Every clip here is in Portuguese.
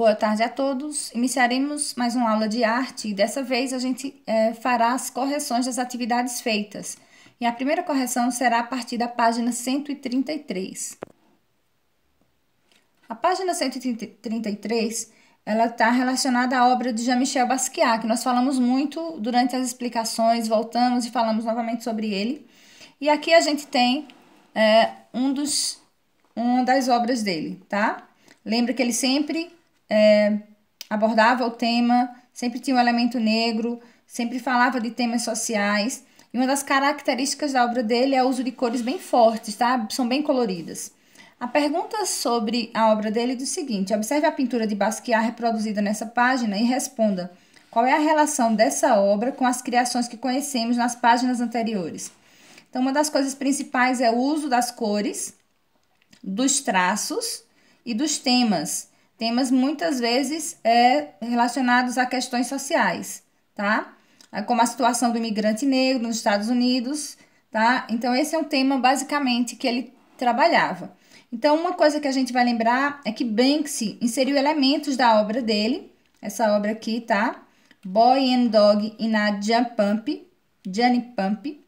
Boa tarde a todos. Iniciaremos mais uma aula de arte e dessa vez a gente é, fará as correções das atividades feitas. E a primeira correção será a partir da página 133. A página 133 ela está relacionada à obra de Jean-Michel Basquiat, que nós falamos muito durante as explicações, voltamos e falamos novamente sobre ele. E aqui a gente tem é, um dos, uma das obras dele, tá? Lembra que ele sempre é, abordava o tema, sempre tinha um elemento negro, sempre falava de temas sociais. E uma das características da obra dele é o uso de cores bem fortes, tá? São bem coloridas. A pergunta sobre a obra dele é do seguinte: observe a pintura de Basquiat reproduzida nessa página e responda qual é a relação dessa obra com as criações que conhecemos nas páginas anteriores. Então, uma das coisas principais é o uso das cores, dos traços e dos temas temas muitas vezes é, relacionados a questões sociais, tá? É como a situação do imigrante negro nos Estados Unidos, tá? Então, esse é um tema basicamente que ele trabalhava. Então, uma coisa que a gente vai lembrar é que Banksy inseriu elementos da obra dele, essa obra aqui, tá? Boy and Dog in a Jump Pump, Pump,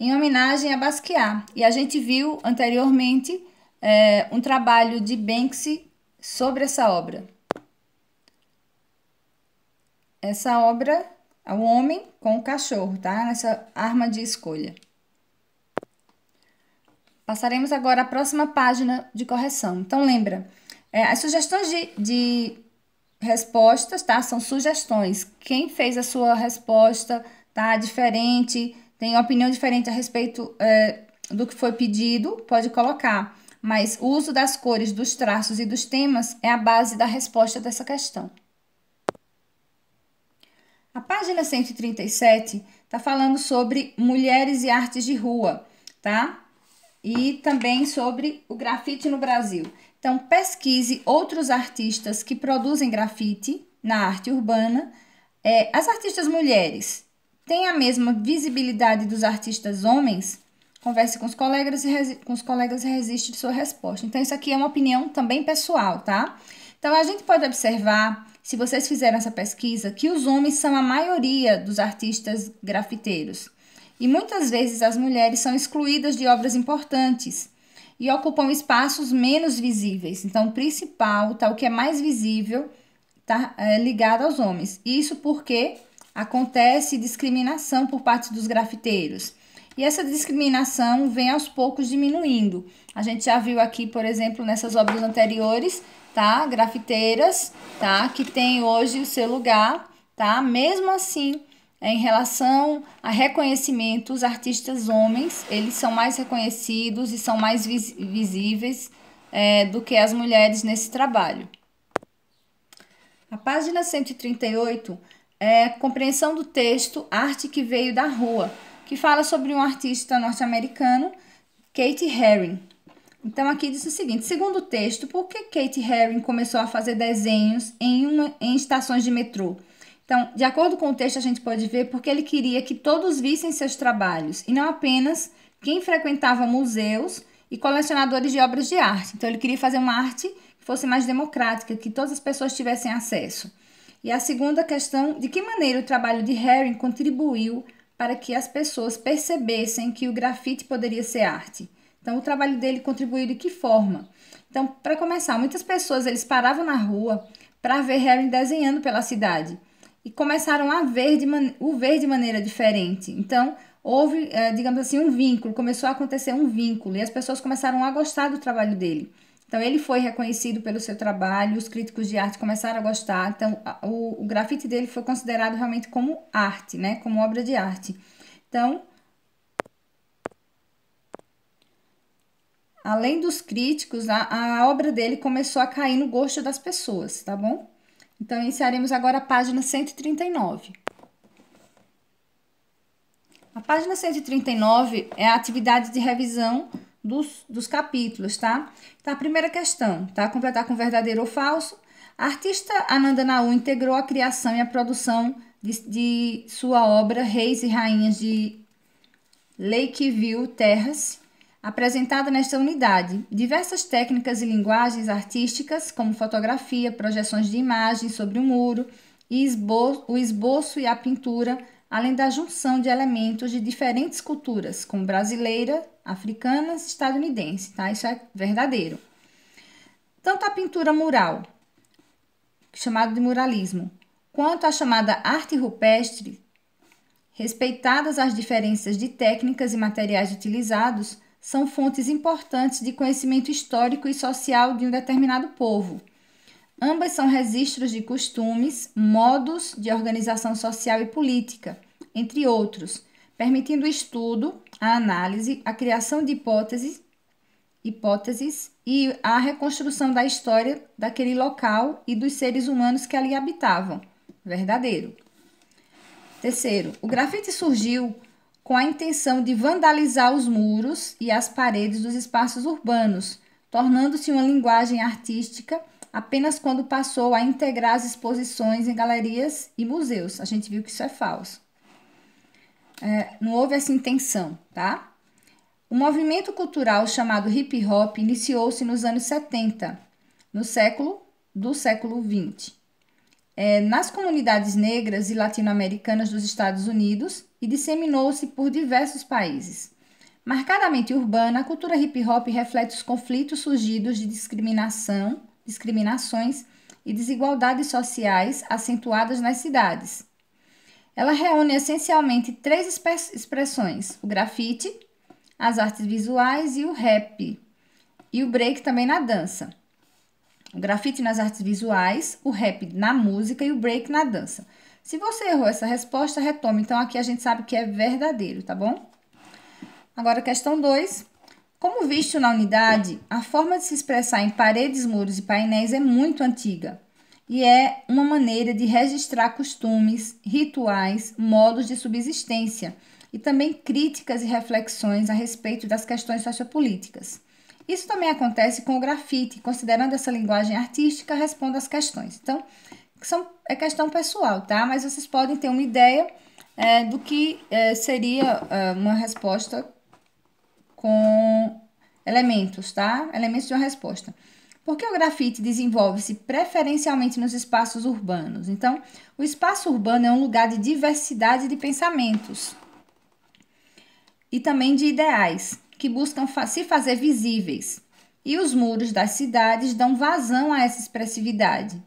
em homenagem a Basquiat. E a gente viu anteriormente é, um trabalho de Banksy sobre essa obra. Essa obra é o homem com o cachorro, tá? Nessa arma de escolha. Passaremos agora à próxima página de correção. Então, lembra, é, as sugestões de, de respostas, tá? São sugestões. Quem fez a sua resposta, tá? Diferente, tem opinião diferente a respeito é, do que foi pedido, pode colocar mas o uso das cores, dos traços e dos temas é a base da resposta dessa questão. A página 137 está falando sobre mulheres e artes de rua, tá? E também sobre o grafite no Brasil. Então, pesquise outros artistas que produzem grafite na arte urbana. É, as artistas mulheres têm a mesma visibilidade dos artistas homens? Converse com os colegas e, com os colegas e resiste de sua resposta. Então, isso aqui é uma opinião também pessoal, tá? Então, a gente pode observar, se vocês fizeram essa pesquisa, que os homens são a maioria dos artistas grafiteiros. E muitas vezes as mulheres são excluídas de obras importantes e ocupam espaços menos visíveis. Então, o principal, tá, o que é mais visível, tá é, ligado aos homens. Isso porque acontece discriminação por parte dos grafiteiros. E essa discriminação vem aos poucos diminuindo. A gente já viu aqui, por exemplo, nessas obras anteriores, tá? Grafiteiras, tá? Que tem hoje o seu lugar, tá? Mesmo assim, em relação a reconhecimento, os artistas homens, eles são mais reconhecidos e são mais visíveis é, do que as mulheres nesse trabalho. A página 138 é compreensão do texto, arte que veio da rua que fala sobre um artista norte-americano, Kate Herring. Então aqui diz o seguinte: segundo o texto, por que Kate Herring começou a fazer desenhos em, uma, em estações de metrô? Então, de acordo com o texto, a gente pode ver porque ele queria que todos vissem seus trabalhos e não apenas quem frequentava museus e colecionadores de obras de arte. Então, ele queria fazer uma arte que fosse mais democrática, que todas as pessoas tivessem acesso. E a segunda questão, de que maneira o trabalho de Herring contribuiu para que as pessoas percebessem que o grafite poderia ser arte. Então, o trabalho dele contribuiu de que forma? Então, para começar, muitas pessoas eles paravam na rua para ver Harry desenhando pela cidade e começaram a ver o ver de maneira diferente. Então, houve, eh, digamos assim, um vínculo, começou a acontecer um vínculo e as pessoas começaram a gostar do trabalho dele. Então, ele foi reconhecido pelo seu trabalho, os críticos de arte começaram a gostar. Então, o, o grafite dele foi considerado realmente como arte, né? Como obra de arte. Então, além dos críticos, a, a, obra dele começou a cair no gosto das pessoas, tá bom? Então, iniciaremos agora a página 139. A página 139 é a atividade de revisão dos, dos capítulos, tá? Então, a primeira questão, tá? Completar com verdadeiro ou falso. A artista Ananda Naú integrou a criação e a produção de, de sua obra Reis e Rainhas de Lakeview Terras, apresentada nesta unidade. Diversas técnicas e linguagens artísticas, como fotografia, projeções de imagens sobre o um muro, e esbo o esboço e a pintura, além da junção de elementos de diferentes culturas, como brasileira, africanas estadunidense, tá? Isso é verdadeiro. Tanto a pintura mural, chamada de muralismo, quanto a chamada arte rupestre, respeitadas as diferenças de técnicas e materiais utilizados, são fontes importantes de conhecimento histórico e social de um determinado povo. Ambas são registros de costumes, modos de organização social e política, entre outros, permitindo o estudo a análise, a criação de hipóteses, hipóteses e a reconstrução da história daquele local e dos seres humanos que ali habitavam. Verdadeiro. Terceiro, o grafite surgiu com a intenção de vandalizar os muros e as paredes dos espaços urbanos, tornando-se uma linguagem artística apenas quando passou a integrar as exposições em galerias e museus. A gente viu que isso é falso é, não houve essa intenção, tá? O movimento cultural chamado hip hop iniciou-se nos anos 70, no século do século 20. É, nas comunidades negras e latino-americanas dos Estados Unidos e disseminou-se por diversos países. Marcadamente urbana, a cultura hip hop reflete os conflitos surgidos de discriminação, discriminações e desigualdades sociais acentuadas nas cidades ela reúne essencialmente três expressões: o grafite, as artes visuais e o rap. E o break também na dança. O grafite nas artes visuais, o rap na música e o break na dança. Se você errou essa resposta, retome. Então aqui a gente sabe que é verdadeiro, tá bom? Agora, questão 2. Como visto na unidade, a forma de se expressar em paredes, muros e painéis é muito antiga e é uma maneira de registrar costumes, rituais, modos de subsistência e também críticas e reflexões a respeito das questões sociopolíticas. Isso também acontece com o grafite, considerando essa linguagem artística, responde às questões. Então, são, é questão pessoal, tá? Mas vocês podem ter uma ideia é, do que é, seria é, uma resposta com elementos, tá? Elementos de uma resposta. Por que o grafite desenvolve-se preferencialmente nos espaços urbanos? Então, o espaço urbano é um lugar de diversidade de pensamentos e também de ideais que buscam fa se fazer visíveis. E os muros das cidades dão vazão a essa expressividade.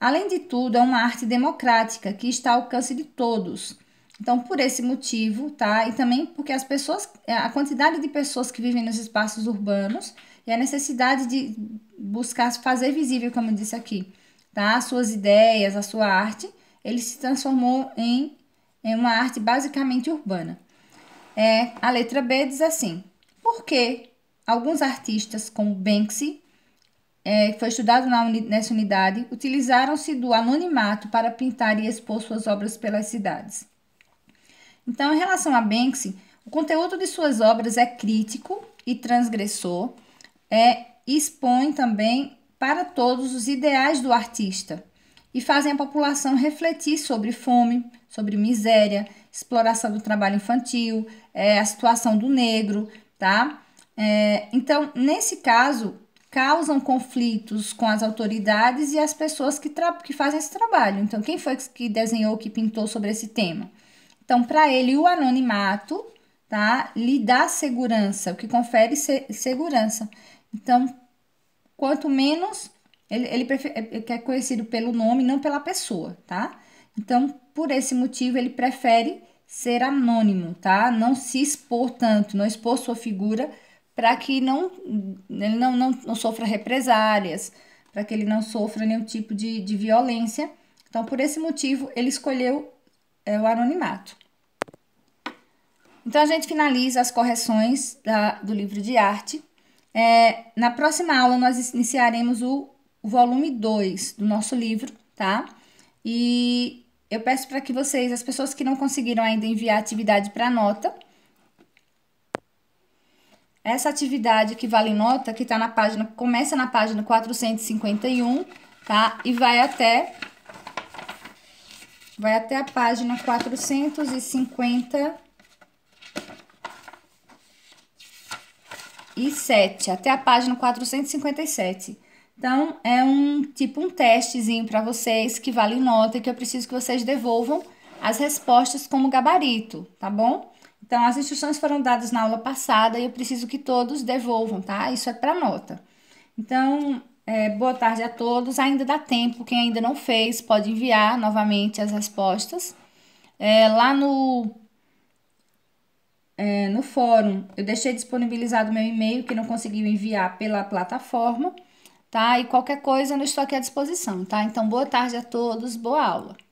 Além de tudo, é uma arte democrática que está ao alcance de todos então, por esse motivo, tá? E também porque as pessoas, é, a quantidade de pessoas que vivem nos espaços urbanos e a necessidade de buscar fazer visível, como eu disse aqui, tá? As suas ideias, a sua arte, ele se transformou em, em uma arte basicamente urbana. É, a letra B diz assim: por que alguns artistas, como Banksy, é, que foi estudado na uni, nessa unidade, utilizaram-se do anonimato para pintar e expor suas obras pelas cidades? Então, em relação a Banksy, o conteúdo de suas obras é crítico e transgressor, é, expõe também para todos os ideais do artista e fazem a população refletir sobre fome, sobre miséria, exploração do trabalho infantil, é, a situação do negro, tá? É, então, nesse caso, causam conflitos com as autoridades e as pessoas que, que fazem esse trabalho. Então, quem foi que desenhou, que pintou sobre esse tema? Então, para ele, o anonimato tá, lhe dá segurança, o que confere segurança. Então, quanto menos, ele, ele é, é, é conhecido pelo nome, não pela pessoa, tá? Então, por esse motivo, ele prefere ser anônimo, tá? Não se expor tanto, não expor sua figura para que não, ele não, não, não sofra represálias, para que ele não sofra nenhum tipo de, de violência. Então, por esse motivo, ele escolheu é, o anonimato. Então, a gente finaliza as correções da, do livro de arte. É, na próxima aula, nós iniciaremos o, o volume 2 do nosso livro, tá? E eu peço para que vocês, as pessoas que não conseguiram ainda enviar atividade para nota, essa atividade que vale nota, que está na página, começa na página 451, tá? E vai até Vai até a página 457, e até a página 457. Então, é um tipo um testezinho para vocês que vale nota que eu preciso que vocês devolvam as respostas como gabarito, tá bom? Então, as instruções foram dadas na aula passada e eu preciso que todos devolvam, tá? Isso é para nota. Então, é, boa tarde a todos. Ainda dá tempo, quem ainda não fez, pode enviar novamente as respostas. É, lá no, é, no fórum, eu deixei disponibilizado meu e-mail que não conseguiu enviar pela plataforma, tá? E qualquer coisa eu estou aqui à disposição, tá? Então, boa tarde a todos, boa aula.